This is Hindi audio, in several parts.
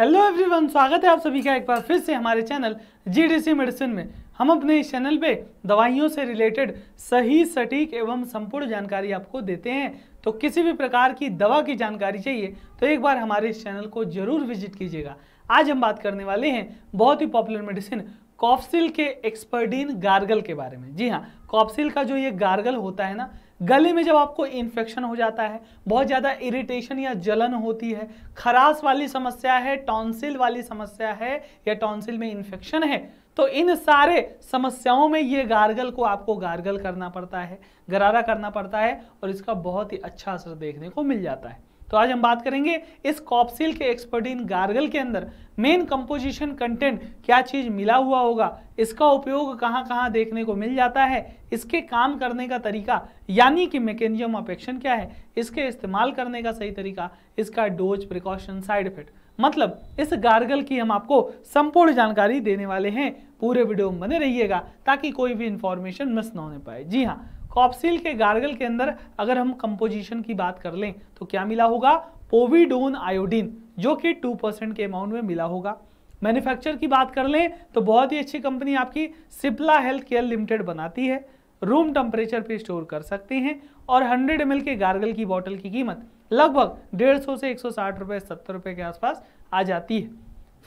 हेलो एवरीवन स्वागत है आप सभी का एक बार फिर से हमारे चैनल जीडीसी मेडिसिन में हम अपने इस चैनल पे दवाइयों से रिलेटेड सही सटीक एवं संपूर्ण जानकारी आपको देते हैं तो किसी भी प्रकार की दवा की जानकारी चाहिए तो एक बार हमारे इस चैनल को जरूर विजिट कीजिएगा आज हम बात करने वाले हैं बहुत ही पॉपुलर मेडिसिन कॉप्सिल के एक्सपर्डीन गार्गल के बारे में जी हाँ कॉप्सिल का जो ये गार्गल होता है ना गले में जब आपको इन्फेक्शन हो जाता है बहुत ज़्यादा इरिटेशन या जलन होती है खराश वाली समस्या है टॉन्सिल वाली समस्या है या टॉन्सिल में इन्फेक्शन है तो इन सारे समस्याओं में ये गार्गल को आपको गार्गल करना पड़ता है गरारा करना पड़ता है और इसका बहुत ही अच्छा असर देखने को मिल जाता है तो आज हम बात करेंगे इस कॉपसिल के एक्सपर्टीन गार्गल के अंदर मेन कंपोजिशन कंटेंट क्या चीज़ मिला हुआ होगा इसका उपयोग कहाँ कहाँ देखने को मिल जाता है इसके काम करने का तरीका यानी कि मैकेनिज्म ऑफ एक्शन क्या है इसके इस्तेमाल करने का सही तरीका इसका डोज प्रिकॉशन साइड इफेक्ट मतलब इस गार्गल की हम आपको संपूर्ण जानकारी देने वाले हैं पूरे वीडियो में बने रहिएगा ताकि कोई भी इंफॉर्मेशन मिस ना होने पाए जी हाँ कॉप्सिल के गार्गल के अंदर अगर हम कंपोजिशन की बात कर लें तो क्या मिला होगा पोविडोन आयोडीन जो कि टू परसेंट के अमाउंट में मिला होगा मैन्युफैक्चर की बात कर लें तो बहुत ही अच्छी कंपनी आपकी सिप्ला हेल्थ केयर लिमिटेड बनाती है रूम टेम्परेचर पे स्टोर कर सकते हैं और 100 एम के गार्गल की बॉटल की कीमत लगभग 150 से एक सौ साठ रुपये के आसपास आ जाती है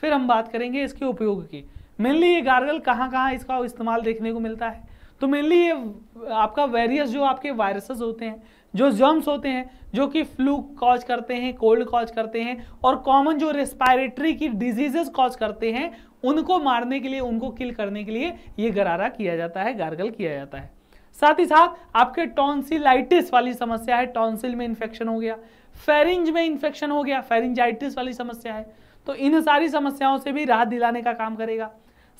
फिर हम बात करेंगे इसके उपयोग की मेनली ये गार्गल कहाँ कहाँ इसका इस्तेमाल देखने को मिलता है तो मेनली ये आपका वेरियस जो आपके वायरसेस होते हैं जो जर्म्स होते हैं जो कि फ्लू कॉज करते हैं कोल्ड कॉज करते हैं और कॉमन जो रेस्पायरेटरी की डिजीजेस कॉज करते हैं उनको मारने के लिए उनको किल करने के लिए ये गरारा किया जाता है गार्गल किया जाता है साथ ही साथ आपके टॉन्सिलाइटिस वाली समस्या है टॉन्सिल में इन्फेक्शन हो गया फेरिंज में इन्फेक्शन हो गया फेरिंजाइटिस वाली समस्या है तो इन सारी समस्याओं से भी राहत दिलाने का काम करेगा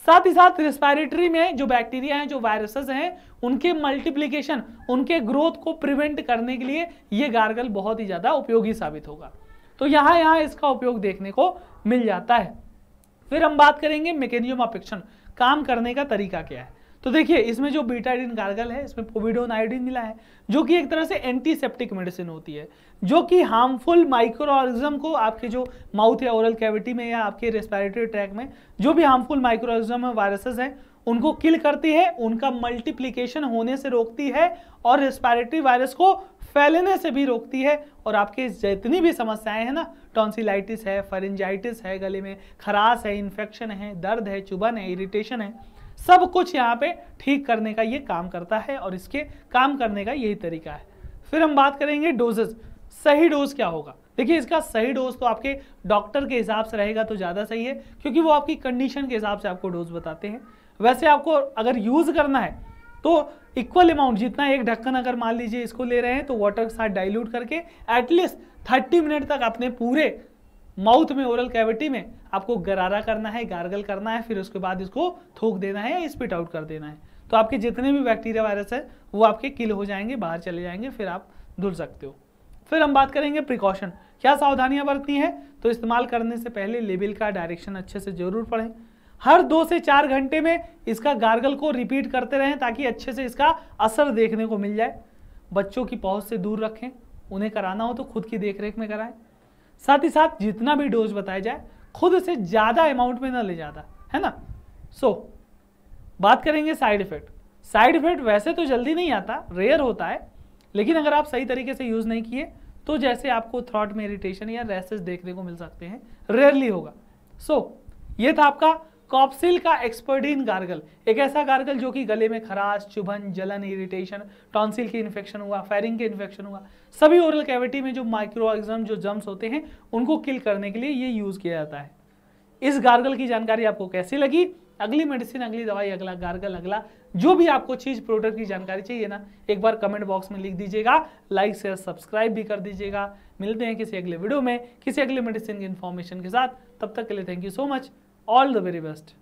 साथ ही साथ रेस्पायरेटरी में जो बैक्टीरिया हैं जो वायरसेस हैं उनके मल्टीप्लीकेशन उनके ग्रोथ को प्रिवेंट करने के लिए ये गार्गल बहुत ही ज़्यादा उपयोगी साबित होगा तो यहाँ यहाँ इसका उपयोग देखने को मिल जाता है फिर हम बात करेंगे मैकेनियम अपेक्षण काम करने का तरीका क्या है तो देखिए इसमें जो बीटाइडिन गार्गल है इसमें पोविडोन आयोडीन मिला है जो कि एक तरह से एंटीसेप्टिक मेडिसिन होती है जो कि हार्मफुल माइक्रो ऑर्गेजम को आपके जो माउथ या ओरल कैविटी में या आपके रेस्पिरेटरी ट्रैक में जो भी हार्मफुल माइक्रो ऑर्गेजम है वायरसेस हैं उनको किल करती है उनका मल्टीप्लीकेशन होने से रोकती है और रेस्पायरेटरी वायरस को फैलने से भी रोकती है और आपके जितनी भी समस्याएं हैं ना टॉन्सिलाइटिस है फरेंजाइटिस है गले में खराश है इन्फेक्शन है दर्द है चुभन है इरिटेशन है सब कुछ यहाँ पे ठीक करने का ये काम करता है और इसके काम करने का यही तरीका है फिर हम बात करेंगे डोजेज सही डोज क्या होगा देखिए इसका सही डोज तो आपके डॉक्टर के हिसाब से रहेगा तो ज़्यादा सही है क्योंकि वो आपकी कंडीशन के हिसाब से आपको डोज बताते हैं वैसे आपको अगर यूज़ करना है तो इक्वल अमाउंट जितना एक ढक्कन अगर मान लीजिए इसको ले रहे हैं तो वाटर के साथ डाइल्यूट करके एटलीस्ट थर्टी मिनट तक अपने पूरे माउथ में ओरल कैविटी में आपको गरारा करना है गार्गल करना है फिर उसके बाद इसको थोक देना है या स्पिट आउट कर देना है तो आपके जितने भी बैक्टीरिया वायरस है वो आपके किल हो जाएंगे बाहर चले जाएंगे फिर आप धुल सकते हो फिर हम बात करेंगे प्रिकॉशन क्या सावधानियां बरतनी है तो इस्तेमाल करने से पहले लेबल का डायरेक्शन अच्छे से जरूर पढ़ें हर दो से चार घंटे में इसका गार्गल को रिपीट करते रहें ताकि अच्छे से इसका असर देखने को मिल जाए बच्चों की पहुंच से दूर रखें उन्हें कराना हो तो खुद की देखरेख में कराएं साथ ही साथ जितना भी डोज बताया जाए खुद से ज़्यादा अमाउंट में ना ले जाता है ना सो so, बात करेंगे साइड इफेक्ट साइड इफेक्ट वैसे तो जल्दी नहीं आता रेयर होता है लेकिन अगर आप सही तरीके से यूज़ नहीं किए तो जैसे आपको थ्रॉट में इरिटेशन या रेसेस देखने को मिल सकते हैं रेयरली होगा सो so, ये था आपका कॉप्सिल का एक्सपर्डीन गार्गल एक ऐसा गार्गल जो कि गले में खराश चुभन जलन इरिटेशन टॉन्सिल की इन्फेक्शन हुआ फायरिंग के इन्फेक्शन हुआ सभी ओरल कैविटी में जो माइक्रोऑर्गेनिज्म जो जम्स होते हैं उनको किल करने के लिए ये यूज़ किया जाता है इस गार्गल की जानकारी आपको कैसी लगी अगली मेडिसिन अगली दवाई अगला गार्गल अगला जो भी आपको चीज़ प्रोडक्ट की जानकारी चाहिए ना एक बार कमेंट बॉक्स में लिख दीजिएगा लाइक शेयर सब्सक्राइब भी कर दीजिएगा मिलते हैं किसी अगले वीडियो में किसी अगले मेडिसिन की इन्फॉर्मेशन के साथ तब तक के लिए thank you so much all the very best